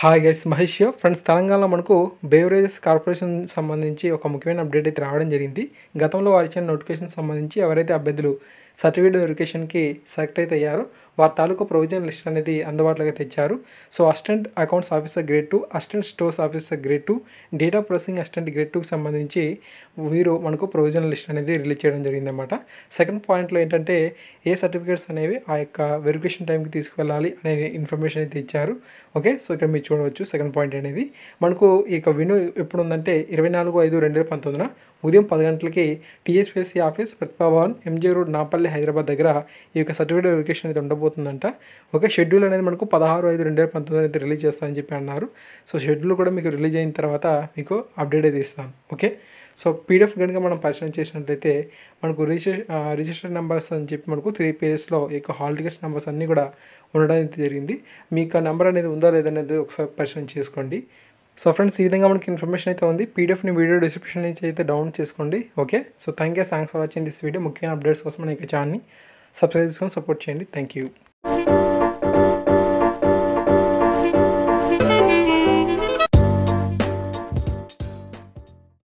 hi guys Mahesh friends తెలంగాణలో మనకు beverages corporation సంబంధించి ఒక ముఖ్యమైన అప్డేట్ అయితే రావడం జరిగింది గతంలో వారు నోటిఫికేషన్ సంబంధించి ఎవరైతే అభ్యర్థులు సర్టిఫికేట్ వెరిఫికేషన్కి సెలెక్ట్ అయితే అయ్యారు వారి తాలూకా ప్రొవిజన్ లిస్ట్ అనేది అందుబాటులోకి తెచ్చారు so assistant accounts officer grade two assistant stores officer grade two data processing assistant grade టూకి సంబంధించి వీరు మనకు ప్రొవిజన్ లిస్ట్ అనేది రిలీజ్ చేయడం జరిగిందన్నమాట సెకండ్ పాయింట్లో ఏంటంటే ఏ సర్టిఫికేట్స్ అనేవి ఆ యొక్క వెరిఫికేషన్ టైంకి తీసుకువెళ్ళాలి అనే ఇన్ఫర్మేషన్ అయితే ఇచ్చారు ఓకే సో ఇక్కడ మీరు చూడవచ్చు సెకండ్ పాయింట్ అనేది మనకు ఈ యొక్క విను ఎప్పుడు ఉందంటే ఇరవై నాలుగు ఐదు రెండు వేల పంతొమ్మిదిన ఉదయం పది గంటలకి TSPSC office Pratibha Bhavan MJ road Nampally Hyderabad దగ్గర ఈ యొక్క సర్టిఫికేట్ వెరిఫికేషన్ అయితే ఉండబోతుందంట ఒక షెడ్యూల్ అనేది మనకు పదహారు ఐదు రెండు వేల పంతొమ్మిది అయితే రిలీజ్ చేస్తామని చెప్పి అన్నారు సో షెడ్యూల్ కూడా మీకు రిలీజ్ అయిన తర్వాత మీకు అప్డేట్ అయితే ఇస్తాను ఓకే సో పీడిఎఫ్ కనుక మనం పరిశీలన చేసినట్లయితే మనకు రిజిస్టర్ రిజిస్టర్డ్ నెంబర్స్ అని చెప్పి మనకు త్రీ పేజెస్లో యొక్క హాల్ టికెట్స్ నెంబర్స్ అన్నీ కూడా ఉండడం జరిగింది మీకు ఆ నెంబర్ అనేది ఉందా లేదనేది ఒకసారి పరిశీలన చేసుకోండి సో ఫ్రెండ్స్ ఈ విధంగా మనకి ఇన్ఫర్మేషన్ అయితే ఉంది పీడిఎఫ్ని వీడియో డిస్క్రిప్షన్ నుంచి అయితే డౌన్లోడ్ చేసుకోండి okay so thank you thanks for watching this video ముఖ్యమైన అప్డేట్స్ కోసం మన యొక్క ఛానల్ని సబ్స్క్రైబ్ చేసుకొని సపోర్ట్ చేయండి థ్యాంక్ యూ